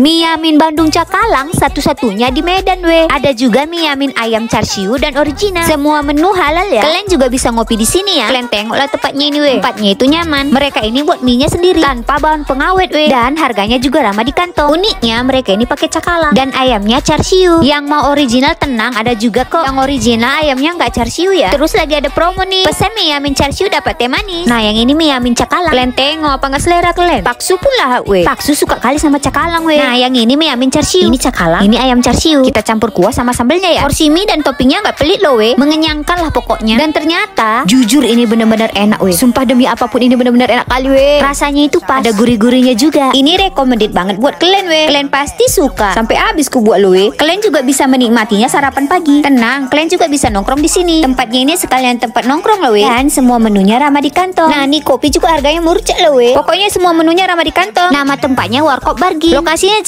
Mie Yamin Bandung Cakalang satu-satunya di Medan we. Ada juga mie Yamin ayam charsiu dan original. Semua menu halal ya. Kalian juga bisa ngopi di sini ya. Kalian tengoklah tempatnya ini we. Tempatnya itu nyaman. Mereka ini buat mie sendiri tanpa bahan pengawet we. Dan harganya juga ramah di kantong. Uniknya mereka ini pakai cakalang dan ayamnya charsiu. Yang mau original tenang ada juga kok. Yang original ayamnya nggak charsiu ya. Terus lagi ada promo nih. Pesan mie Yamin charsiu dapat teh manis. Nah yang ini mie Yamin cakalang. Kalian tengok apa nggak selera kalian? Paksu pula we. Paksu suka kali sama cakalang we. Nah, Nah, yang ini mie amin Ini cakalang, ini ayam carsiu. Kita campur kuah sama sambelnya ya. Porsi mie dan toppingnya nggak pelit loh, we. Mengenyangkan lah pokoknya. Dan ternyata, jujur ini benar-benar enak, we. Sumpah demi apapun ini benar-benar enak kali, we. Rasanya itu pas. Ada gurih-gurihnya juga. Ini recommended banget buat kalian, we. Kalian pasti suka. Sampai habis ku buat lo, we. Kalian juga bisa menikmatinya sarapan pagi. Tenang, kalian juga bisa nongkrong di sini. Tempatnya ini sekalian tempat nongkrong loh, we. Dan semua menunya ramah di kantong. Nah, nih kopi juga harganya murcek loh, we. Pokoknya semua menunya ramah di kantong. Nama tempatnya Warkop Bargi. Lokasinya